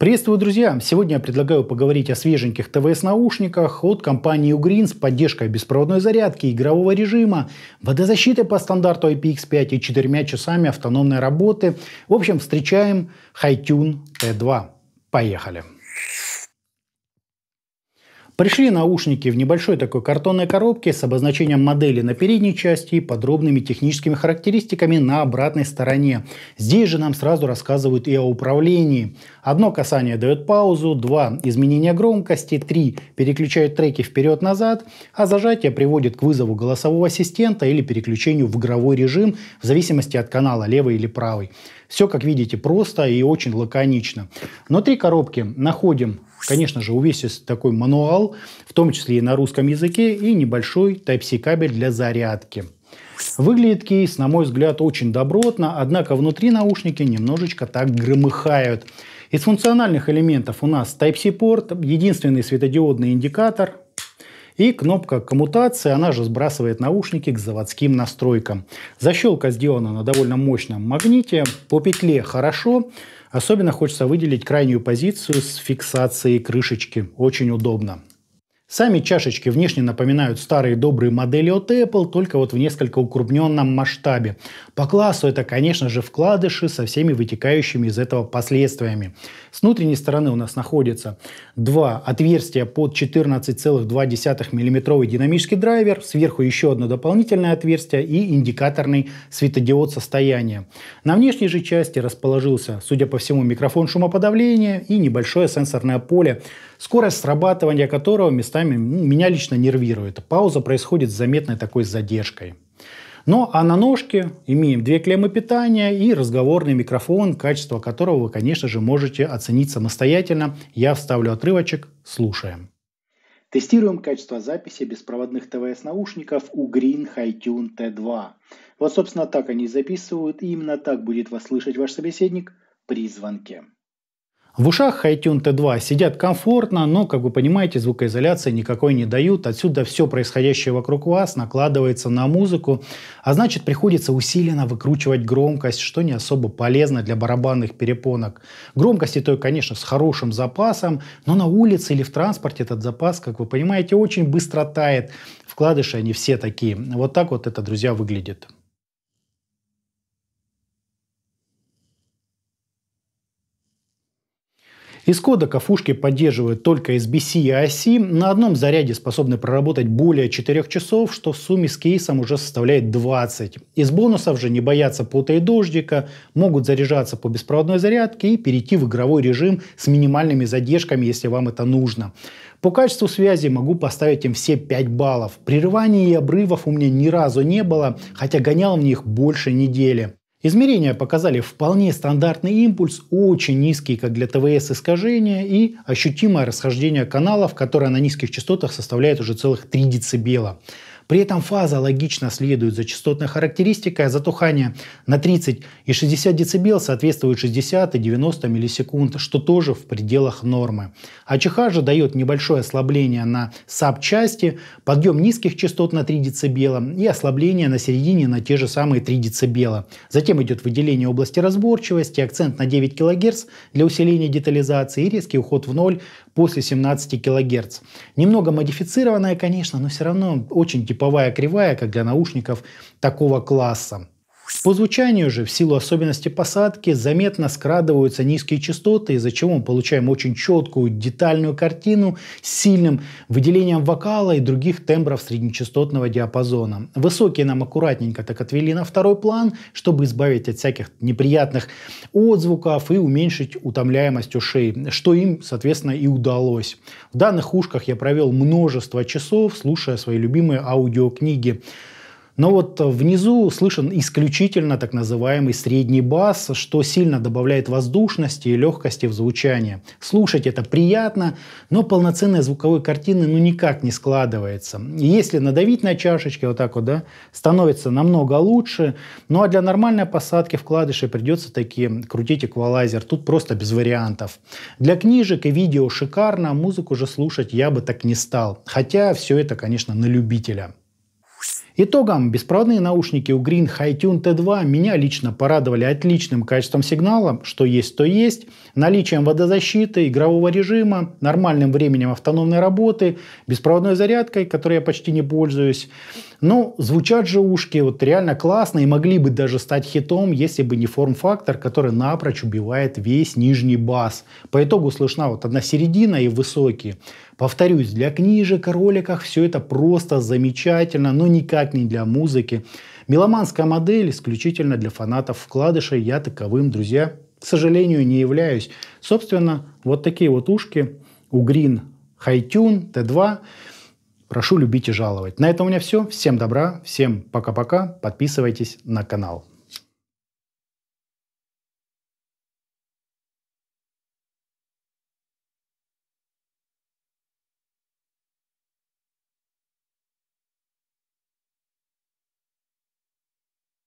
Приветствую, друзья! Сегодня я предлагаю поговорить о свеженьких ТВС-наушниках от компании Ugreen с поддержкой беспроводной зарядки, игрового режима, водозащиты по стандарту IPX5 и четырьмя часами автономной работы. В общем, встречаем HiTune T2. Поехали! Поехали! Пришли наушники в небольшой такой картонной коробке с обозначением модели на передней части и подробными техническими характеристиками на обратной стороне. Здесь же нам сразу рассказывают и о управлении. Одно касание дает паузу, два – изменение громкости, три – переключает треки вперед-назад, а зажатие приводит к вызову голосового ассистента или переключению в игровой режим в зависимости от канала, левый или правый. Все, как видите, просто и очень лаконично. Внутри коробки находим Конечно же, увесист такой мануал, в том числе и на русском языке, и небольшой Type-C кабель для зарядки. Выглядит кейс, на мой взгляд, очень добротно, однако внутри наушники немножечко так громыхают. Из функциональных элементов у нас Type-C порт, единственный светодиодный индикатор, и кнопка коммутации, она же сбрасывает наушники к заводским настройкам. Защелка сделана на довольно мощном магните, по петле хорошо, Особенно хочется выделить крайнюю позицию с фиксацией крышечки. Очень удобно. Сами чашечки внешне напоминают старые добрые модели от Apple, только вот в несколько укрупненном масштабе. По классу это, конечно же, вкладыши со всеми вытекающими из этого последствиями. С внутренней стороны у нас находится два отверстия под 14,2 мм динамический драйвер, сверху еще одно дополнительное отверстие и индикаторный светодиод состояния. На внешней же части расположился, судя по всему, микрофон шумоподавления и небольшое сенсорное поле, скорость срабатывания которого местами местами меня лично нервирует. Пауза происходит с заметной такой задержкой. Ну а на ножке имеем две клеммы питания и разговорный микрофон, качество которого вы, конечно же, можете оценить самостоятельно. Я вставлю отрывочек, слушаем. Тестируем качество записи беспроводных ТВС-наушников у Green Hi-Tune T2. Вот, собственно, так они записывают, и именно так будет вас слышать ваш собеседник при звонке. В ушах Хайтюн t 2 сидят комфортно, но, как вы понимаете, звукоизоляции никакой не дают. Отсюда все происходящее вокруг вас накладывается на музыку, а значит приходится усиленно выкручивать громкость, что не особо полезно для барабанных перепонок. Громкости той, конечно, с хорошим запасом, но на улице или в транспорте этот запас, как вы понимаете, очень быстро тает. Вкладыши они все такие. Вот так вот это, друзья, выглядит. Из кодека фушки поддерживают только SBC и оси. На одном заряде способны проработать более 4 часов, что в сумме с кейсом уже составляет 20. Из бонусов же не боятся пота и дождика, могут заряжаться по беспроводной зарядке и перейти в игровой режим с минимальными задержками, если вам это нужно. По качеству связи могу поставить им все 5 баллов. Прерываний и обрывов у меня ни разу не было, хотя гонял в них больше недели. Измерения показали вполне стандартный импульс, очень низкий как для ТВС искажения и ощутимое расхождение каналов, которое на низких частотах составляет уже целых 3 дБ. При этом фаза логично следует за частотной характеристикой, а затухание на 30 и 60 дБ соответствует 60 и 90 миллисекунд, что тоже в пределах нормы. АЧХ же дает небольшое ослабление на саб-части, подъем низких частот на 3 дБ и ослабление на середине на те же самые 3 дБ. Затем идет выделение области разборчивости, акцент на 9 кГц для усиления детализации и резкий уход в ноль после 17 кГц. Немного модифицированная, конечно, но все равно очень типовая кривая, как для наушников такого класса. По звучанию же, в силу особенности посадки, заметно скрадываются низкие частоты, из-за чего мы получаем очень четкую, детальную картину с сильным выделением вокала и других тембров среднечастотного диапазона. Высокие нам аккуратненько так отвели на второй план, чтобы избавить от всяких неприятных отзвуков и уменьшить утомляемость ушей, что им, соответственно, и удалось. В данных ушках я провел множество часов, слушая свои любимые аудиокниги. Но вот э, внизу слышен исключительно так называемый средний бас, что сильно добавляет воздушности и легкости в звучание. Слушать это приятно, но полноценной звуковой картины ну никак не складывается. Если надавить на чашечки вот так вот, да, становится намного лучше. Ну а для нормальной посадки вкладышей придется таки крутить эквалайзер. Тут просто без вариантов. Для книжек и видео шикарно, а музыку же слушать я бы так не стал. Хотя все это, конечно, на любителя. Итогом, беспроводные наушники у Green HiTune T2 меня лично порадовали отличным качеством сигнала, что есть, то есть, наличием водозащиты, игрового режима, нормальным временем автономной работы, беспроводной зарядкой, которой я почти не пользуюсь. Но ну, звучат же ушки вот реально классно и могли бы даже стать хитом, если бы не форм-фактор, который напрочь убивает весь нижний бас. По итогу слышна вот одна середина и высокие. Повторюсь, для книжек, роликах все это просто замечательно, но никак не для музыки. Меломанская модель исключительно для фанатов вкладышей. я таковым, друзья, к сожалению, не являюсь. Собственно, вот такие вот ушки у Green Hightune T2. Прошу любить и жаловать. На этом у меня все. Всем добра, всем пока-пока. Подписывайтесь на канал.